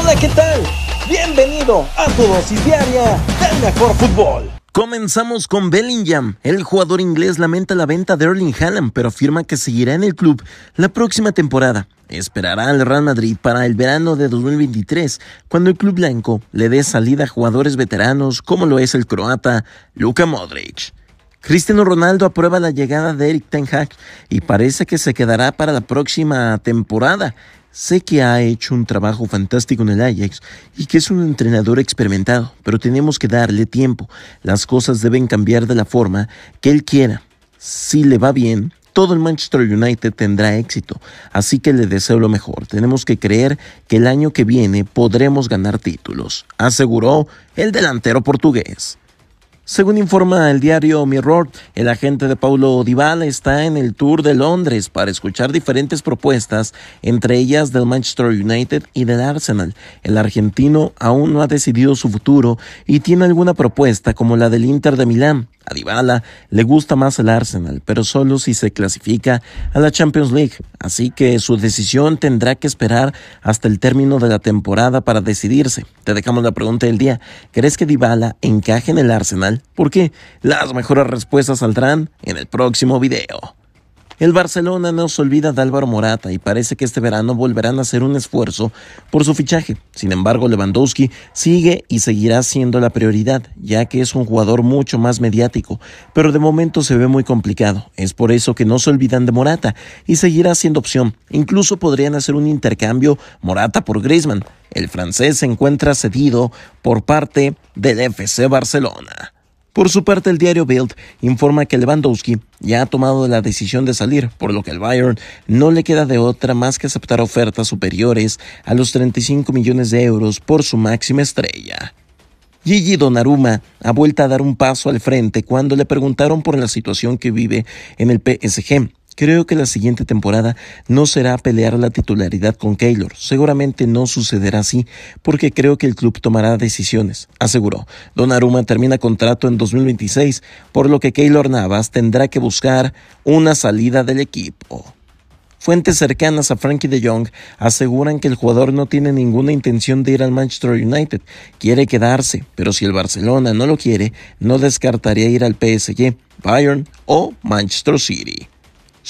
Hola, ¿qué tal? Bienvenido a tu dosis diaria del mejor fútbol. Comenzamos con Bellingham. El jugador inglés lamenta la venta de Erling Haaland, pero afirma que seguirá en el club la próxima temporada. Esperará al Real Madrid para el verano de 2023, cuando el club blanco le dé salida a jugadores veteranos como lo es el croata Luka Modric. Cristiano Ronaldo aprueba la llegada de Eric Ten Hag y parece que se quedará para la próxima temporada. Sé que ha hecho un trabajo fantástico en el Ajax y que es un entrenador experimentado, pero tenemos que darle tiempo. Las cosas deben cambiar de la forma que él quiera. Si le va bien, todo el Manchester United tendrá éxito, así que le deseo lo mejor. Tenemos que creer que el año que viene podremos ganar títulos, aseguró el delantero portugués. Según informa el diario Mirror, el agente de Paulo Dybala está en el Tour de Londres para escuchar diferentes propuestas, entre ellas del Manchester United y del Arsenal. El argentino aún no ha decidido su futuro y tiene alguna propuesta como la del Inter de Milán. A Dybala le gusta más el Arsenal, pero solo si se clasifica a la Champions League así que su decisión tendrá que esperar hasta el término de la temporada para decidirse. Te dejamos la pregunta del día. ¿Crees que Dybala encaje en el Arsenal? ¿Por qué? Las mejores respuestas saldrán en el próximo video. El Barcelona no se olvida de Álvaro Morata y parece que este verano volverán a hacer un esfuerzo por su fichaje. Sin embargo, Lewandowski sigue y seguirá siendo la prioridad, ya que es un jugador mucho más mediático, pero de momento se ve muy complicado. Es por eso que no se olvidan de Morata y seguirá siendo opción. Incluso podrían hacer un intercambio Morata por Griezmann. El francés se encuentra cedido por parte del FC Barcelona. Por su parte, el diario Bild informa que Lewandowski ya ha tomado la decisión de salir, por lo que el Bayern no le queda de otra más que aceptar ofertas superiores a los 35 millones de euros por su máxima estrella. Gigi Donnarumma ha vuelto a dar un paso al frente cuando le preguntaron por la situación que vive en el PSG Creo que la siguiente temporada no será pelear la titularidad con Keylor. Seguramente no sucederá así, porque creo que el club tomará decisiones, aseguró. Don Aruma termina contrato en 2026, por lo que Keylor Navas tendrá que buscar una salida del equipo. Fuentes cercanas a Frankie de Jong aseguran que el jugador no tiene ninguna intención de ir al Manchester United, quiere quedarse, pero si el Barcelona no lo quiere, no descartaría ir al PSG, Bayern o Manchester City.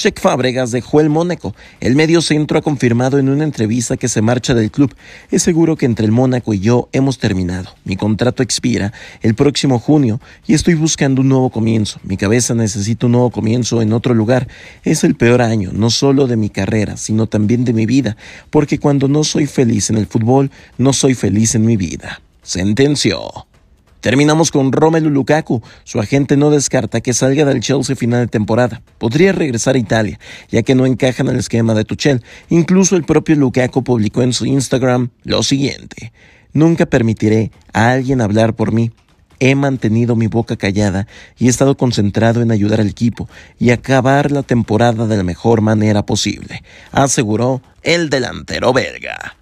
Sheik Fábregas dejó el Mónaco. El medio centro ha confirmado en una entrevista que se marcha del club. Es seguro que entre el Mónaco y yo hemos terminado. Mi contrato expira el próximo junio y estoy buscando un nuevo comienzo. Mi cabeza necesita un nuevo comienzo en otro lugar. Es el peor año, no solo de mi carrera, sino también de mi vida, porque cuando no soy feliz en el fútbol, no soy feliz en mi vida. Sentenció. Terminamos con Romelu Lukaku. Su agente no descarta que salga del Chelsea final de temporada. Podría regresar a Italia, ya que no encaja en el esquema de Tuchel. Incluso el propio Lukaku publicó en su Instagram lo siguiente: Nunca permitiré a alguien hablar por mí. He mantenido mi boca callada y he estado concentrado en ayudar al equipo y acabar la temporada de la mejor manera posible, aseguró el delantero belga.